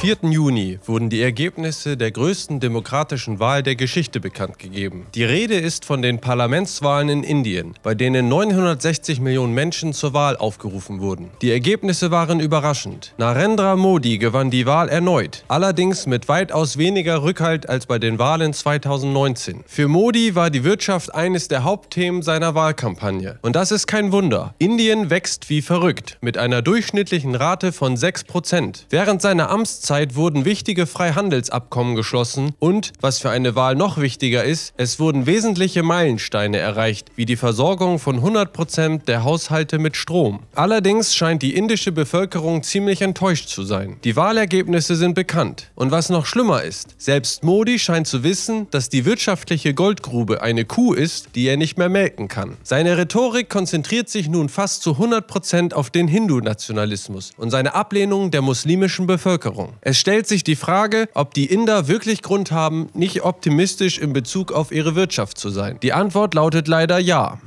4. Juni wurden die Ergebnisse der größten demokratischen Wahl der Geschichte bekannt gegeben. Die Rede ist von den Parlamentswahlen in Indien, bei denen 960 Millionen Menschen zur Wahl aufgerufen wurden. Die Ergebnisse waren überraschend. Narendra Modi gewann die Wahl erneut, allerdings mit weitaus weniger Rückhalt als bei den Wahlen 2019. Für Modi war die Wirtschaft eines der Hauptthemen seiner Wahlkampagne. Und das ist kein Wunder. Indien wächst wie verrückt, mit einer durchschnittlichen Rate von 6%. Während seiner Amtszeit Amtszeit wurden wichtige Freihandelsabkommen geschlossen und, was für eine Wahl noch wichtiger ist, es wurden wesentliche Meilensteine erreicht, wie die Versorgung von 100% der Haushalte mit Strom. Allerdings scheint die indische Bevölkerung ziemlich enttäuscht zu sein. Die Wahlergebnisse sind bekannt. Und was noch schlimmer ist, selbst Modi scheint zu wissen, dass die wirtschaftliche Goldgrube eine Kuh ist, die er nicht mehr melken kann. Seine Rhetorik konzentriert sich nun fast zu 100% auf den Hindu-Nationalismus und seine Ablehnung der muslimischen Bevölkerung. Es stellt sich die Frage, ob die Inder wirklich Grund haben, nicht optimistisch in Bezug auf ihre Wirtschaft zu sein. Die Antwort lautet leider ja.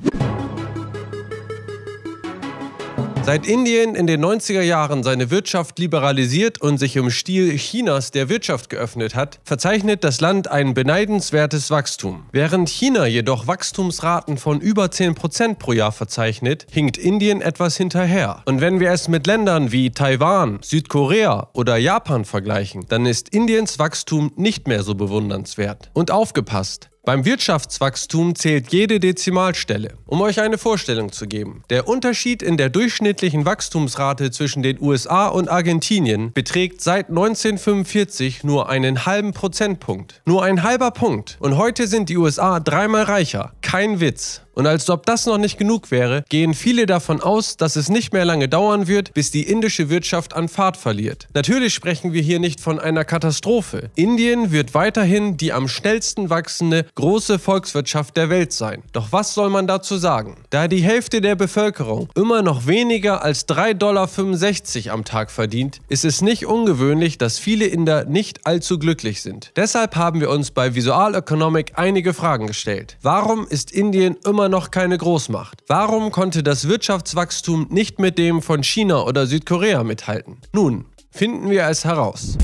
Seit Indien in den 90er Jahren seine Wirtschaft liberalisiert und sich im Stil Chinas der Wirtschaft geöffnet hat, verzeichnet das Land ein beneidenswertes Wachstum. Während China jedoch Wachstumsraten von über 10% pro Jahr verzeichnet, hinkt Indien etwas hinterher. Und wenn wir es mit Ländern wie Taiwan, Südkorea oder Japan vergleichen, dann ist Indiens Wachstum nicht mehr so bewundernswert. Und aufgepasst, beim Wirtschaftswachstum zählt jede Dezimalstelle. Um euch eine Vorstellung zu geben, der Unterschied in der durchschnittlichen Wachstumsrate zwischen den USA und Argentinien beträgt seit 1945 nur einen halben Prozentpunkt. Nur ein halber Punkt. Und heute sind die USA dreimal reicher. Kein Witz. Und als ob das noch nicht genug wäre, gehen viele davon aus, dass es nicht mehr lange dauern wird, bis die indische Wirtschaft an Fahrt verliert. Natürlich sprechen wir hier nicht von einer Katastrophe. Indien wird weiterhin die am schnellsten wachsende große Volkswirtschaft der Welt sein. Doch was soll man dazu sagen? Da die Hälfte der Bevölkerung immer noch weniger als 3,65 Dollar am Tag verdient, ist es nicht ungewöhnlich, dass viele Inder nicht allzu glücklich sind. Deshalb haben wir uns bei Visual Economic einige Fragen gestellt. Warum ist Indien immer immer noch keine Großmacht. Warum konnte das Wirtschaftswachstum nicht mit dem von China oder Südkorea mithalten? Nun, finden wir es heraus.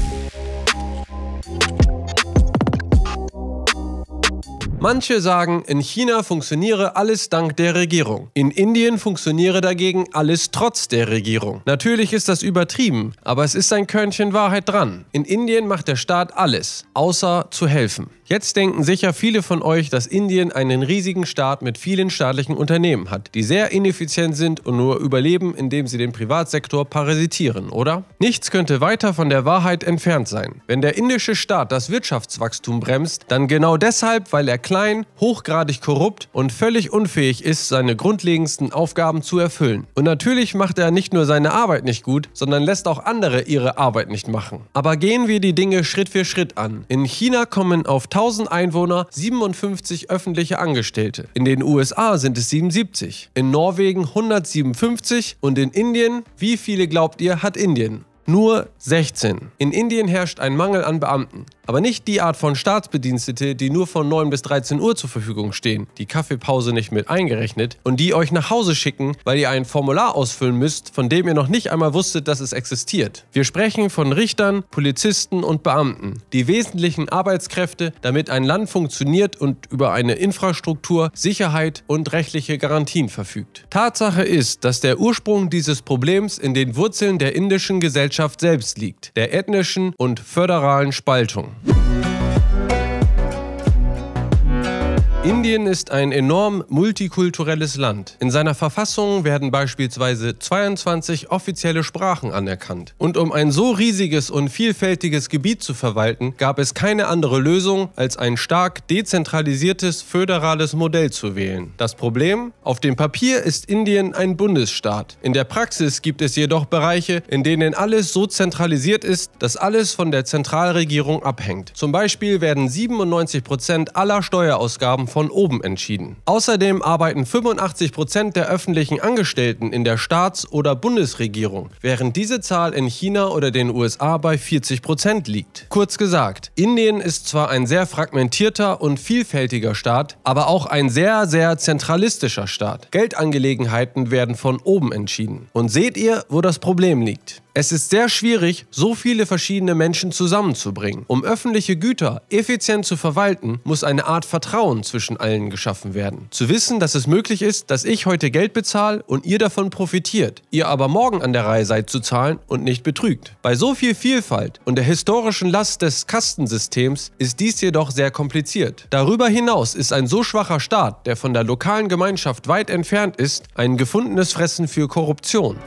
Manche sagen, in China funktioniere alles dank der Regierung. In Indien funktioniere dagegen alles trotz der Regierung. Natürlich ist das übertrieben, aber es ist ein Körnchen Wahrheit dran. In Indien macht der Staat alles, außer zu helfen. Jetzt denken sicher viele von euch, dass Indien einen riesigen Staat mit vielen staatlichen Unternehmen hat, die sehr ineffizient sind und nur überleben, indem sie den Privatsektor parasitieren, oder? Nichts könnte weiter von der Wahrheit entfernt sein. Wenn der indische Staat das Wirtschaftswachstum bremst, dann genau deshalb, weil er klein klein, hochgradig korrupt und völlig unfähig ist, seine grundlegendsten Aufgaben zu erfüllen. Und natürlich macht er nicht nur seine Arbeit nicht gut, sondern lässt auch andere ihre Arbeit nicht machen. Aber gehen wir die Dinge Schritt für Schritt an. In China kommen auf 1000 Einwohner 57 öffentliche Angestellte. In den USA sind es 77, in Norwegen 157 und in Indien, wie viele glaubt ihr, hat Indien? Nur 16. In Indien herrscht ein Mangel an Beamten. Aber nicht die Art von Staatsbedienstete, die nur von 9 bis 13 Uhr zur Verfügung stehen, die Kaffeepause nicht mit eingerechnet und die euch nach Hause schicken, weil ihr ein Formular ausfüllen müsst, von dem ihr noch nicht einmal wusstet, dass es existiert. Wir sprechen von Richtern, Polizisten und Beamten, die wesentlichen Arbeitskräfte, damit ein Land funktioniert und über eine Infrastruktur, Sicherheit und rechtliche Garantien verfügt. Tatsache ist, dass der Ursprung dieses Problems in den Wurzeln der indischen Gesellschaft Gesellschaft selbst liegt, der ethnischen und föderalen Spaltung. Indien ist ein enorm multikulturelles Land. In seiner Verfassung werden beispielsweise 22 offizielle Sprachen anerkannt. Und um ein so riesiges und vielfältiges Gebiet zu verwalten, gab es keine andere Lösung, als ein stark dezentralisiertes föderales Modell zu wählen. Das Problem? Auf dem Papier ist Indien ein Bundesstaat. In der Praxis gibt es jedoch Bereiche, in denen alles so zentralisiert ist, dass alles von der Zentralregierung abhängt. Zum Beispiel werden 97% aller Steuerausgaben von oben entschieden. Außerdem arbeiten 85% der öffentlichen Angestellten in der Staats- oder Bundesregierung, während diese Zahl in China oder den USA bei 40% liegt. Kurz gesagt, Indien ist zwar ein sehr fragmentierter und vielfältiger Staat, aber auch ein sehr, sehr zentralistischer Staat. Geldangelegenheiten werden von oben entschieden. Und seht ihr, wo das Problem liegt. Es ist sehr schwierig, so viele verschiedene Menschen zusammenzubringen. Um öffentliche Güter effizient zu verwalten, muss eine Art Vertrauen zwischen allen geschaffen werden. Zu wissen, dass es möglich ist, dass ich heute Geld bezahle und ihr davon profitiert, ihr aber morgen an der Reihe seid zu zahlen und nicht betrügt. Bei so viel Vielfalt und der historischen Last des Kastensystems ist dies jedoch sehr kompliziert. Darüber hinaus ist ein so schwacher Staat, der von der lokalen Gemeinschaft weit entfernt ist, ein gefundenes Fressen für Korruption.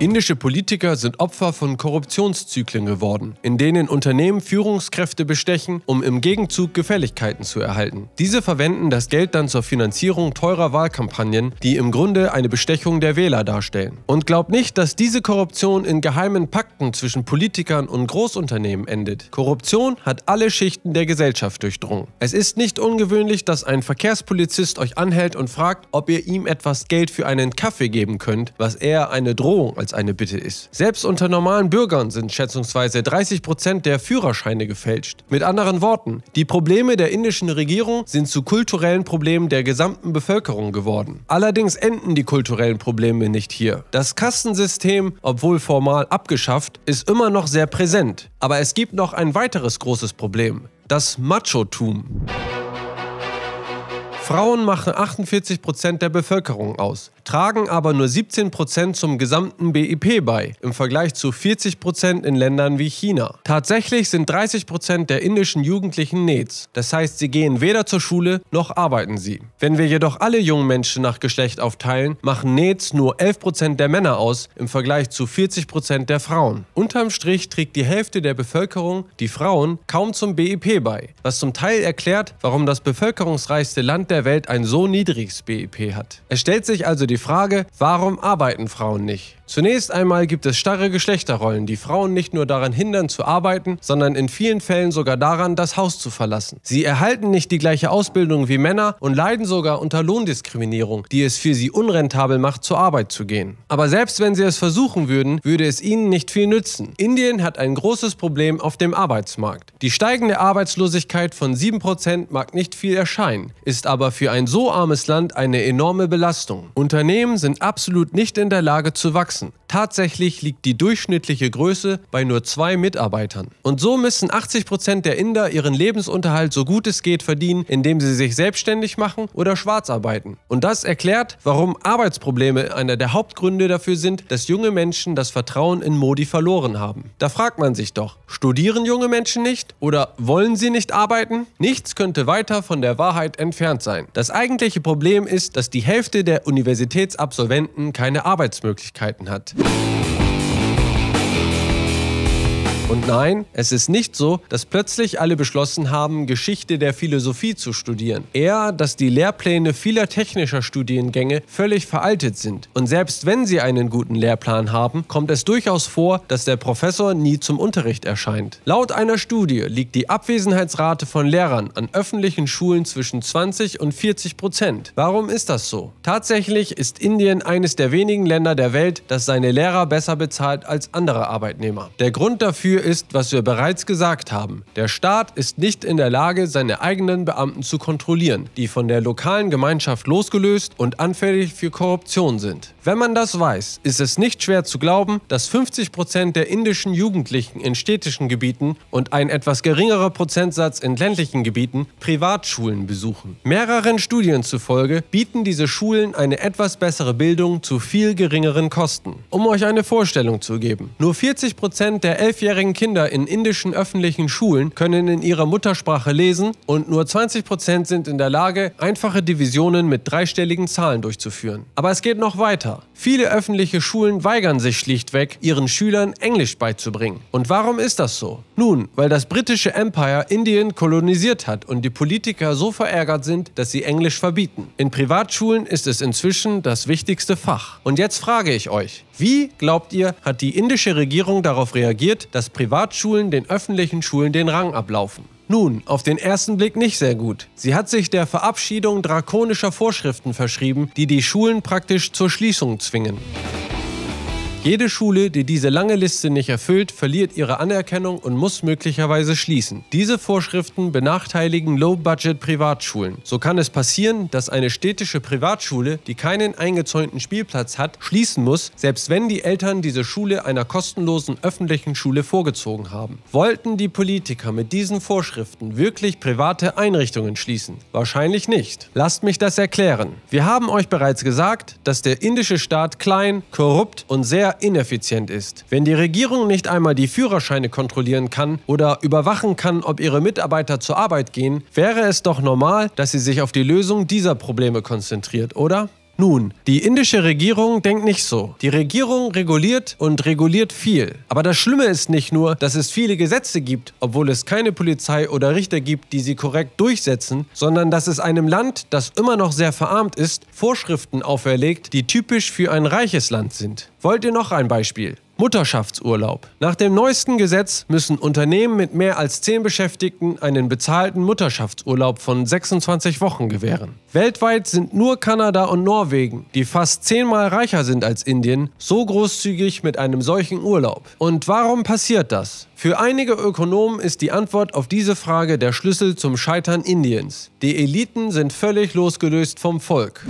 Indische Politiker sind Opfer von Korruptionszyklen geworden, in denen Unternehmen Führungskräfte bestechen, um im Gegenzug Gefälligkeiten zu erhalten. Diese verwenden das Geld dann zur Finanzierung teurer Wahlkampagnen, die im Grunde eine Bestechung der Wähler darstellen. Und glaubt nicht, dass diese Korruption in geheimen Pakten zwischen Politikern und Großunternehmen endet. Korruption hat alle Schichten der Gesellschaft durchdrungen. Es ist nicht ungewöhnlich, dass ein Verkehrspolizist euch anhält und fragt, ob ihr ihm etwas Geld für einen Kaffee geben könnt, was eher eine Drohung als als eine Bitte ist. Selbst unter normalen Bürgern sind schätzungsweise 30% Prozent der Führerscheine gefälscht. Mit anderen Worten, die Probleme der indischen Regierung sind zu kulturellen Problemen der gesamten Bevölkerung geworden. Allerdings enden die kulturellen Probleme nicht hier. Das Kastensystem, obwohl formal abgeschafft, ist immer noch sehr präsent. Aber es gibt noch ein weiteres großes Problem, das Machotum. Frauen machen 48% Prozent der Bevölkerung aus tragen aber nur 17% zum gesamten BIP bei, im Vergleich zu 40% in Ländern wie China. Tatsächlich sind 30% der indischen Jugendlichen Nets, das heißt sie gehen weder zur Schule noch arbeiten sie. Wenn wir jedoch alle jungen Menschen nach Geschlecht aufteilen, machen Nets nur 11% der Männer aus, im Vergleich zu 40% der Frauen. Unterm Strich trägt die Hälfte der Bevölkerung, die Frauen, kaum zum BIP bei, was zum Teil erklärt, warum das bevölkerungsreichste Land der Welt ein so niedriges BIP hat. Es stellt sich also die die Frage, warum arbeiten Frauen nicht? Zunächst einmal gibt es starre Geschlechterrollen, die Frauen nicht nur daran hindern zu arbeiten, sondern in vielen Fällen sogar daran, das Haus zu verlassen. Sie erhalten nicht die gleiche Ausbildung wie Männer und leiden sogar unter Lohndiskriminierung, die es für sie unrentabel macht, zur Arbeit zu gehen. Aber selbst wenn sie es versuchen würden, würde es ihnen nicht viel nützen. Indien hat ein großes Problem auf dem Arbeitsmarkt. Die steigende Arbeitslosigkeit von 7% mag nicht viel erscheinen, ist aber für ein so armes Land eine enorme Belastung. Unternehmen Unternehmen sind absolut nicht in der Lage zu wachsen. Tatsächlich liegt die durchschnittliche Größe bei nur zwei Mitarbeitern. Und so müssen 80% der Inder ihren Lebensunterhalt so gut es geht verdienen, indem sie sich selbstständig machen oder schwarz arbeiten. Und das erklärt, warum Arbeitsprobleme einer der Hauptgründe dafür sind, dass junge Menschen das Vertrauen in Modi verloren haben. Da fragt man sich doch, studieren junge Menschen nicht oder wollen sie nicht arbeiten? Nichts könnte weiter von der Wahrheit entfernt sein. Das eigentliche Problem ist, dass die Hälfte der Universitäten Universitätsabsolventen keine Arbeitsmöglichkeiten hat. Und nein, es ist nicht so, dass plötzlich alle beschlossen haben, Geschichte der Philosophie zu studieren. Eher, dass die Lehrpläne vieler technischer Studiengänge völlig veraltet sind. Und selbst wenn sie einen guten Lehrplan haben, kommt es durchaus vor, dass der Professor nie zum Unterricht erscheint. Laut einer Studie liegt die Abwesenheitsrate von Lehrern an öffentlichen Schulen zwischen 20 und 40 Prozent. Warum ist das so? Tatsächlich ist Indien eines der wenigen Länder der Welt, das seine Lehrer besser bezahlt als andere Arbeitnehmer. Der Grund dafür Dafür ist, was wir bereits gesagt haben, der Staat ist nicht in der Lage, seine eigenen Beamten zu kontrollieren, die von der lokalen Gemeinschaft losgelöst und anfällig für Korruption sind. Wenn man das weiß, ist es nicht schwer zu glauben, dass 50% der indischen Jugendlichen in städtischen Gebieten und ein etwas geringerer Prozentsatz in ländlichen Gebieten Privatschulen besuchen. Mehreren Studien zufolge bieten diese Schulen eine etwas bessere Bildung zu viel geringeren Kosten. Um euch eine Vorstellung zu geben, nur 40% Prozent der elfjährigen jährigen Kinder in indischen öffentlichen Schulen können in ihrer Muttersprache lesen und nur 20 sind in der Lage, einfache Divisionen mit dreistelligen Zahlen durchzuführen. Aber es geht noch weiter. Viele öffentliche Schulen weigern sich schlichtweg, ihren Schülern Englisch beizubringen. Und warum ist das so? Nun, weil das britische Empire Indien kolonisiert hat und die Politiker so verärgert sind, dass sie Englisch verbieten. In Privatschulen ist es inzwischen das wichtigste Fach. Und jetzt frage ich euch, wie, glaubt ihr, hat die indische Regierung darauf reagiert, dass Privatschulen den öffentlichen Schulen den Rang ablaufen? Nun, auf den ersten Blick nicht sehr gut. Sie hat sich der Verabschiedung drakonischer Vorschriften verschrieben, die die Schulen praktisch zur Schließung zwingen. Jede Schule, die diese lange Liste nicht erfüllt, verliert ihre Anerkennung und muss möglicherweise schließen. Diese Vorschriften benachteiligen Low-Budget-Privatschulen. So kann es passieren, dass eine städtische Privatschule, die keinen eingezäunten Spielplatz hat, schließen muss, selbst wenn die Eltern diese Schule einer kostenlosen öffentlichen Schule vorgezogen haben. Wollten die Politiker mit diesen Vorschriften wirklich private Einrichtungen schließen? Wahrscheinlich nicht. Lasst mich das erklären. Wir haben euch bereits gesagt, dass der indische Staat klein, korrupt und sehr sehr ineffizient ist. Wenn die Regierung nicht einmal die Führerscheine kontrollieren kann oder überwachen kann, ob ihre Mitarbeiter zur Arbeit gehen, wäre es doch normal, dass sie sich auf die Lösung dieser Probleme konzentriert, oder? Nun, die indische Regierung denkt nicht so. Die Regierung reguliert und reguliert viel. Aber das Schlimme ist nicht nur, dass es viele Gesetze gibt, obwohl es keine Polizei oder Richter gibt, die sie korrekt durchsetzen, sondern dass es einem Land, das immer noch sehr verarmt ist, Vorschriften auferlegt, die typisch für ein reiches Land sind. Wollt ihr noch ein Beispiel? Mutterschaftsurlaub. Nach dem neuesten Gesetz müssen Unternehmen mit mehr als 10 Beschäftigten einen bezahlten Mutterschaftsurlaub von 26 Wochen gewähren. Weltweit sind nur Kanada und Norwegen, die fast zehnmal reicher sind als Indien, so großzügig mit einem solchen Urlaub. Und warum passiert das? Für einige Ökonomen ist die Antwort auf diese Frage der Schlüssel zum Scheitern Indiens. Die Eliten sind völlig losgelöst vom Volk.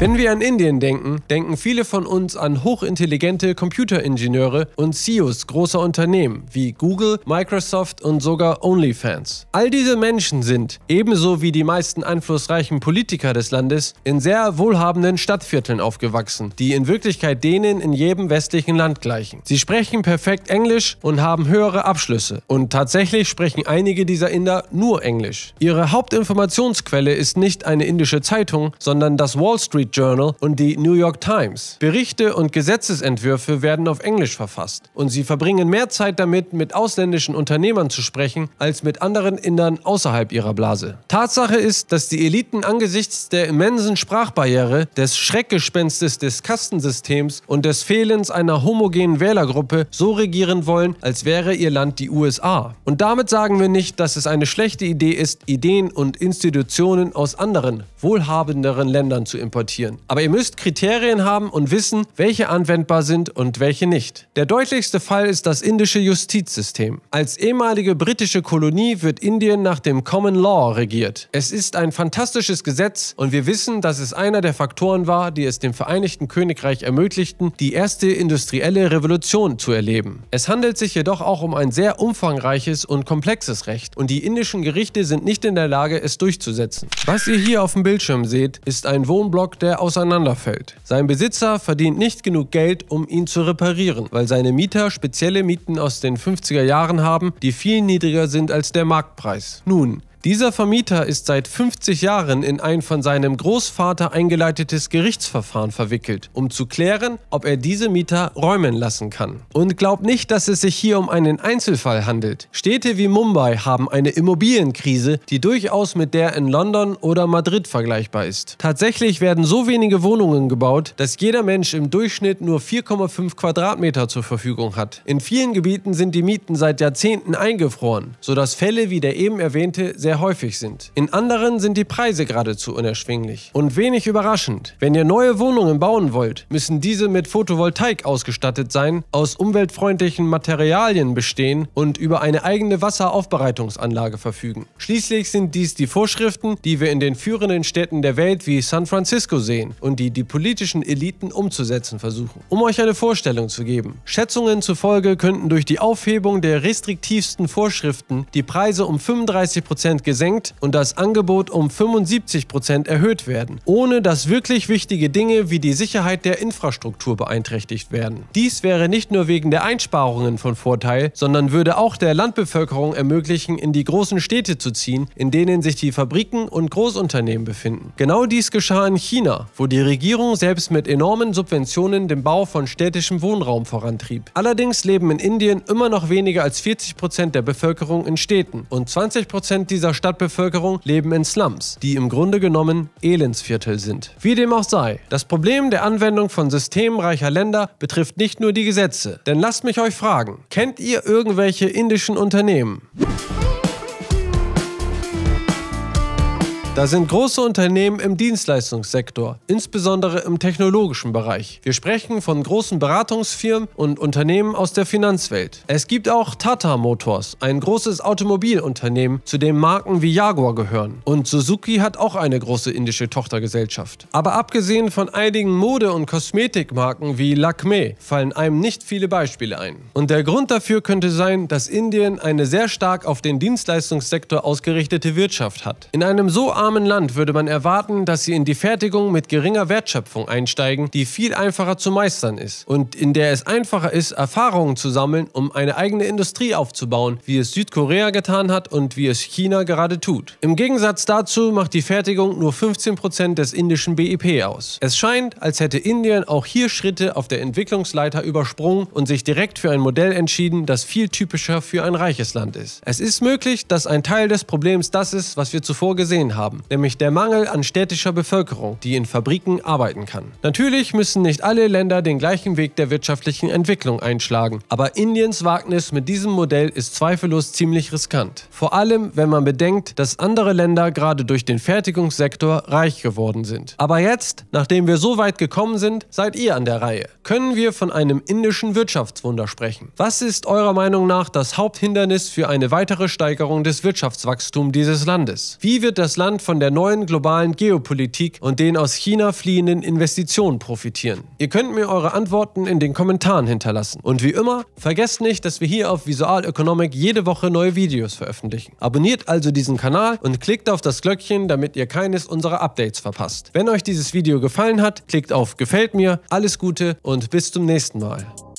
Wenn wir an Indien denken, denken viele von uns an hochintelligente Computeringenieure und CEOs großer Unternehmen wie Google, Microsoft und sogar OnlyFans. All diese Menschen sind, ebenso wie die meisten einflussreichen Politiker des Landes, in sehr wohlhabenden Stadtvierteln aufgewachsen, die in Wirklichkeit denen in jedem westlichen Land gleichen. Sie sprechen perfekt Englisch und haben höhere Abschlüsse. Und tatsächlich sprechen einige dieser Inder nur Englisch. Ihre Hauptinformationsquelle ist nicht eine indische Zeitung, sondern das Wall Street Journal und die New York Times. Berichte und Gesetzesentwürfe werden auf Englisch verfasst und sie verbringen mehr Zeit damit, mit ausländischen Unternehmern zu sprechen, als mit anderen Indern außerhalb ihrer Blase. Tatsache ist, dass die Eliten angesichts der immensen Sprachbarriere, des Schreckgespenstes des Kastensystems und des Fehlens einer homogenen Wählergruppe so regieren wollen, als wäre ihr Land die USA. Und damit sagen wir nicht, dass es eine schlechte Idee ist, Ideen und Institutionen aus anderen, wohlhabenderen Ländern zu importieren produzieren. Aber ihr müsst Kriterien haben und wissen, welche anwendbar sind und welche nicht. Der deutlichste Fall ist das indische Justizsystem. Als ehemalige britische Kolonie wird Indien nach dem Common Law regiert. Es ist ein fantastisches Gesetz und wir wissen, dass es einer der Faktoren war, die es dem Vereinigten Königreich ermöglichten, die erste industrielle Revolution zu erleben. Es handelt sich jedoch auch um ein sehr umfangreiches und komplexes Recht und die indischen Gerichte sind nicht in der Lage, es durchzusetzen. Was ihr hier auf dem Bildschirm seht, ist ein Wohnblock der der auseinanderfällt. Sein Besitzer verdient nicht genug Geld, um ihn zu reparieren, weil seine Mieter spezielle Mieten aus den 50er Jahren haben, die viel niedriger sind als der Marktpreis. Nun, dieser Vermieter ist seit 50 Jahren in ein von seinem Großvater eingeleitetes Gerichtsverfahren verwickelt, um zu klären, ob er diese Mieter räumen lassen kann. Und glaubt nicht, dass es sich hier um einen Einzelfall handelt. Städte wie Mumbai haben eine Immobilienkrise, die durchaus mit der in London oder Madrid vergleichbar ist. Tatsächlich werden so wenige Wohnungen gebaut, dass jeder Mensch im Durchschnitt nur 4,5 Quadratmeter zur Verfügung hat. In vielen Gebieten sind die Mieten seit Jahrzehnten eingefroren, sodass Fälle wie der eben erwähnte sehr sehr häufig sind. In anderen sind die Preise geradezu unerschwinglich. Und wenig überraschend, wenn ihr neue Wohnungen bauen wollt, müssen diese mit Photovoltaik ausgestattet sein, aus umweltfreundlichen Materialien bestehen und über eine eigene Wasseraufbereitungsanlage verfügen. Schließlich sind dies die Vorschriften, die wir in den führenden Städten der Welt wie San Francisco sehen und die die politischen Eliten umzusetzen versuchen. Um euch eine Vorstellung zu geben, Schätzungen zufolge könnten durch die Aufhebung der restriktivsten Vorschriften die Preise um 35% Prozent gesenkt und das Angebot um 75% Prozent erhöht werden, ohne dass wirklich wichtige Dinge wie die Sicherheit der Infrastruktur beeinträchtigt werden. Dies wäre nicht nur wegen der Einsparungen von Vorteil, sondern würde auch der Landbevölkerung ermöglichen, in die großen Städte zu ziehen, in denen sich die Fabriken und Großunternehmen befinden. Genau dies geschah in China, wo die Regierung selbst mit enormen Subventionen den Bau von städtischem Wohnraum vorantrieb. Allerdings leben in Indien immer noch weniger als 40% Prozent der Bevölkerung in Städten und 20% Prozent dieser dieser Stadtbevölkerung leben in Slums, die im Grunde genommen Elendsviertel sind. Wie dem auch sei, das Problem der Anwendung von systemreicher Länder betrifft nicht nur die Gesetze. Denn lasst mich euch fragen, kennt ihr irgendwelche indischen Unternehmen? Da sind große Unternehmen im Dienstleistungssektor, insbesondere im technologischen Bereich. Wir sprechen von großen Beratungsfirmen und Unternehmen aus der Finanzwelt. Es gibt auch Tata Motors, ein großes Automobilunternehmen, zu dem Marken wie Jaguar gehören. Und Suzuki hat auch eine große indische Tochtergesellschaft. Aber abgesehen von einigen Mode- und Kosmetikmarken wie Lakme fallen einem nicht viele Beispiele ein. Und der Grund dafür könnte sein, dass Indien eine sehr stark auf den Dienstleistungssektor ausgerichtete Wirtschaft hat. In einem so armen Land würde man erwarten, dass sie in die Fertigung mit geringer Wertschöpfung einsteigen, die viel einfacher zu meistern ist und in der es einfacher ist, Erfahrungen zu sammeln, um eine eigene Industrie aufzubauen, wie es Südkorea getan hat und wie es China gerade tut. Im Gegensatz dazu macht die Fertigung nur 15% des indischen BIP aus. Es scheint, als hätte Indien auch hier Schritte auf der Entwicklungsleiter übersprungen und sich direkt für ein Modell entschieden, das viel typischer für ein reiches Land ist. Es ist möglich, dass ein Teil des Problems das ist, was wir zuvor gesehen haben haben, nämlich der Mangel an städtischer Bevölkerung, die in Fabriken arbeiten kann. Natürlich müssen nicht alle Länder den gleichen Weg der wirtschaftlichen Entwicklung einschlagen, aber Indiens Wagnis mit diesem Modell ist zweifellos ziemlich riskant. Vor allem, wenn man bedenkt, dass andere Länder gerade durch den Fertigungssektor reich geworden sind. Aber jetzt, nachdem wir so weit gekommen sind, seid ihr an der Reihe. Können wir von einem indischen Wirtschaftswunder sprechen? Was ist eurer Meinung nach das Haupthindernis für eine weitere Steigerung des Wirtschaftswachstums dieses Landes? Wie wird das Land Deutschland von der neuen globalen Geopolitik und den aus China fliehenden Investitionen profitieren? Ihr könnt mir eure Antworten in den Kommentaren hinterlassen. Und wie immer, vergesst nicht, dass wir hier auf Visual Economic jede Woche neue Videos veröffentlichen. Abonniert also diesen Kanal und klickt auf das Glöckchen, damit ihr keines unserer Updates verpasst. Wenn euch dieses Video gefallen hat, klickt auf Gefällt mir, alles Gute und bis zum nächsten Mal.